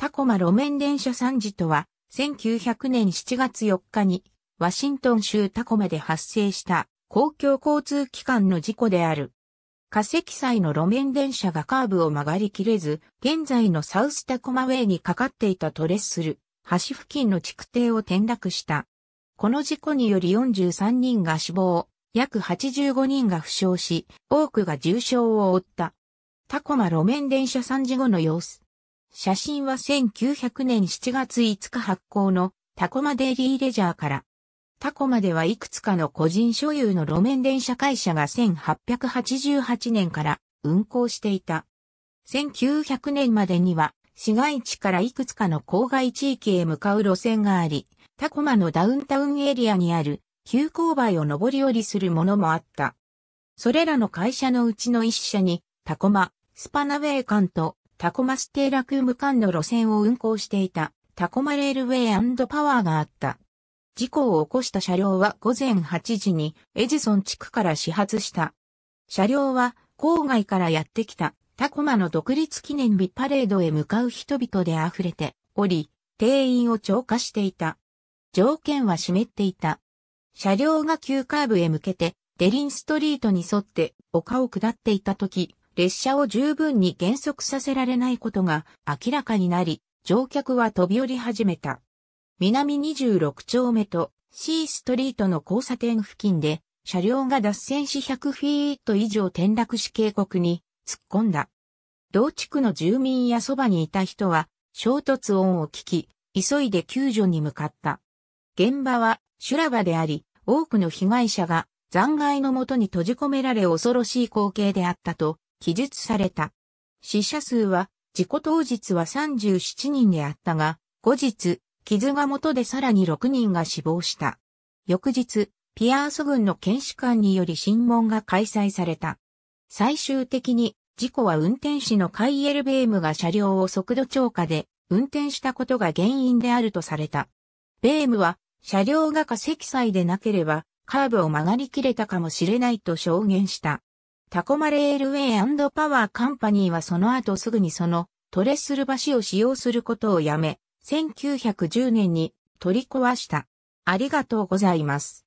タコマ路面電車惨事とは、1900年7月4日に、ワシントン州タコマで発生した公共交通機関の事故である。化石祭の路面電車がカーブを曲がりきれず、現在のサウスタコマウェイにかかっていたトレッスル、橋付近の築堤を転落した。この事故により43人が死亡、約85人が負傷し、多くが重傷を負った。タコマ路面電車3時後の様子。写真は1900年7月5日発行のタコマデイリーレジャーから。タコマではいくつかの個人所有の路面電車会社が1888年から運行していた。1900年までには市街地からいくつかの郊外地域へ向かう路線があり、タコマのダウンタウンエリアにある急勾配を上り下りするものもあった。それらの会社のうちの一社にタコマ、スパナウェイ館とタコマステーラクーム間の路線を運行していたタコマレールウェイパワーがあった。事故を起こした車両は午前8時にエジソン地区から始発した。車両は郊外からやってきたタコマの独立記念日パレードへ向かう人々で溢れており、定員を超過していた。条件は湿っていた。車両が急カーブへ向けてデリンストリートに沿って丘を下っていた時、列車を十分に減速させられないことが明らかになり、乗客は飛び降り始めた。南26丁目と C ストリートの交差点付近で、車両が脱線し100フィート以上転落し警告に突っ込んだ。同地区の住民やそばにいた人は、衝突音を聞き、急いで救助に向かった。現場は修羅場であり、多くの被害者が残骸のもとに閉じ込められ恐ろしい光景であったと記述された。死者数は、事故当日は37人であったが、後日、傷が元でさらに6人が死亡した。翌日、ピアーソ軍の検視官により審問が開催された。最終的に、事故は運転士のカイエルベームが車両を速度超過で運転したことが原因であるとされた。ベームは、車両が過積載でなければ、カーブを曲がり切れたかもしれないと証言した。タコマレールウェイパワーカンパニーはその後すぐにそのトレッスル橋を使用することをやめ、1910年に取り壊した。ありがとうございます。